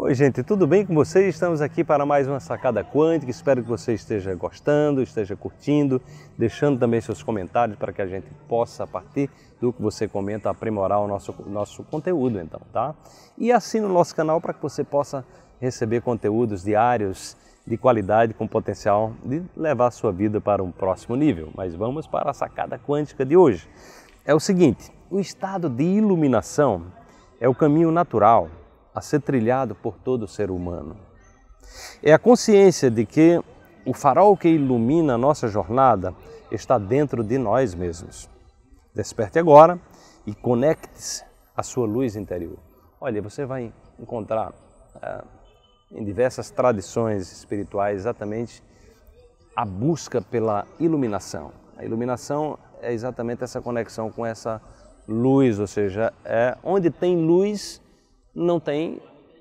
Oi, gente, tudo bem com vocês? Estamos aqui para mais uma sacada quântica. Espero que você esteja gostando, esteja curtindo, deixando também seus comentários para que a gente possa, a partir do que você comenta, aprimorar o nosso, nosso conteúdo, então, tá? E assine o nosso canal para que você possa receber conteúdos diários de qualidade com potencial de levar a sua vida para um próximo nível. Mas vamos para a sacada quântica de hoje. É o seguinte: o estado de iluminação é o caminho natural a ser trilhado por todo ser humano. É a consciência de que o farol que ilumina a nossa jornada está dentro de nós mesmos. Desperte agora e conecte-se à sua luz interior. Olha, você vai encontrar ah, em diversas tradições espirituais exatamente a busca pela iluminação. A iluminação é exatamente essa conexão com essa luz, ou seja, é onde tem luz não tem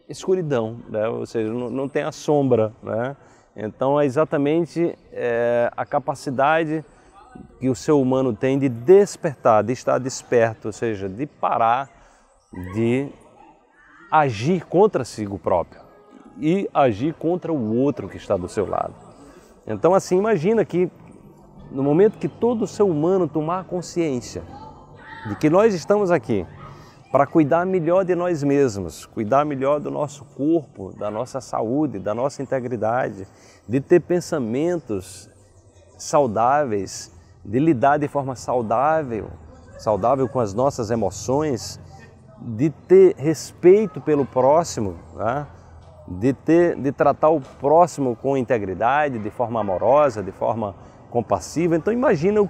escuridão, né? ou seja, não, não tem a sombra. Né? Então é exatamente é, a capacidade que o ser humano tem de despertar, de estar desperto, ou seja, de parar de agir contra si próprio e agir contra o outro que está do seu lado. Então assim, imagina que no momento que todo ser humano tomar consciência de que nós estamos aqui para cuidar melhor de nós mesmos, cuidar melhor do nosso corpo, da nossa saúde, da nossa integridade, de ter pensamentos saudáveis, de lidar de forma saudável, saudável com as nossas emoções, de ter respeito pelo próximo, né? de ter, de tratar o próximo com integridade, de forma amorosa, de forma compassiva. Então imagina o,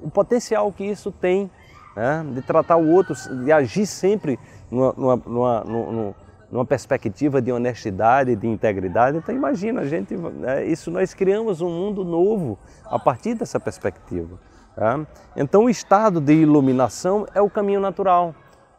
o potencial que isso tem né? de tratar o outro, de agir sempre numa, numa, numa, numa perspectiva de honestidade, de integridade. Então imagina, a gente, né? isso nós criamos um mundo novo a partir dessa perspectiva. Né? Então o estado de iluminação é o caminho natural,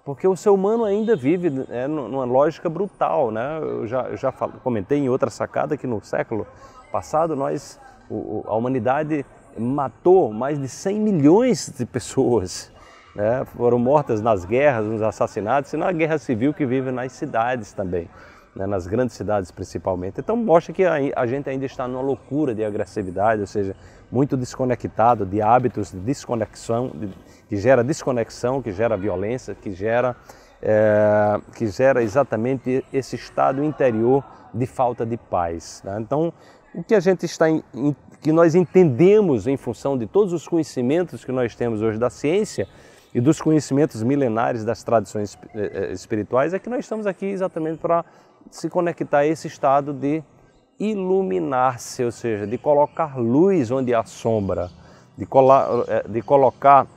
porque o ser humano ainda vive né, numa lógica brutal. Né? Eu já, eu já falo, comentei em outra sacada que no século passado nós, o, a humanidade matou mais de 100 milhões de pessoas né, foram mortas nas guerras, nos assassinatos e na guerra civil que vive nas cidades também, né, nas grandes cidades principalmente. Então mostra que a, gente ainda está numa loucura de agressividade, ou seja, muito desconectado de hábitos de desconexão, de, que gera desconexão, que gera violência, que gera, é, que gera exatamente esse estado interior de falta de paz. Né? Então o que a gente está em, que nós entendemos em função de todos os conhecimentos que nós temos hoje da ciência e dos conhecimentos milenares das tradições eh, eh, espirituais, é que nós estamos aqui exatamente para se conectar a esse estado de iluminar-se, ou seja, de colocar luz onde há sombra, de, eh, de colocar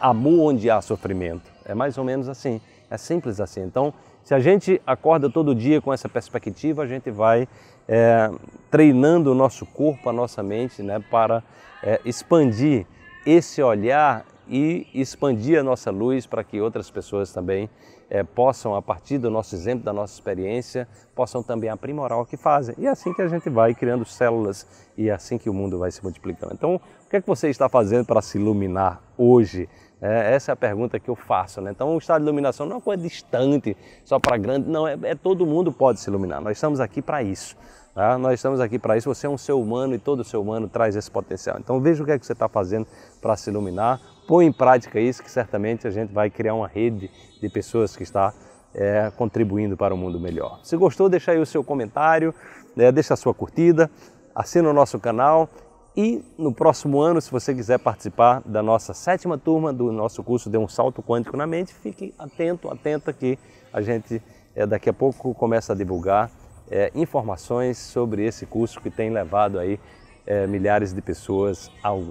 amor onde há sofrimento. É mais ou menos assim, é simples assim. Então, se a gente acorda todo dia com essa perspectiva, a gente vai é, treinando o nosso corpo, a nossa mente, né, para é, expandir esse olhar e expandir a nossa luz para que outras pessoas também é, possam, a partir do nosso exemplo, da nossa experiência, possam também aprimorar o que fazem. E é assim que a gente vai criando células e é assim que o mundo vai se multiplicando. Então, o que é que você está fazendo para se iluminar hoje? É, essa é a pergunta que eu faço. Né? Então, o estado de iluminação não é uma coisa distante, só para grande, não, é, é, todo mundo pode se iluminar. Nós estamos aqui para isso. Tá? Nós estamos aqui para isso. Você é um ser humano e todo ser humano traz esse potencial. Então, veja o que é que você está fazendo para se iluminar. Põe em prática isso, que certamente a gente vai criar uma rede de pessoas que está é, contribuindo para um mundo melhor. Se gostou, deixa aí o seu comentário, né? deixa a sua curtida, assina o nosso canal e no próximo ano, se você quiser participar da nossa sétima turma do nosso curso de um salto quântico na mente, fique atento, atenta que a gente é, daqui a pouco começa a divulgar é, informações sobre esse curso que tem levado aí é, milhares de pessoas ao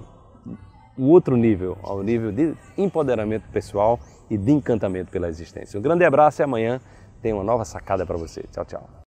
um outro nível, ao nível de empoderamento pessoal e de encantamento pela existência. Um grande abraço e amanhã tem uma nova sacada para você. Tchau, tchau.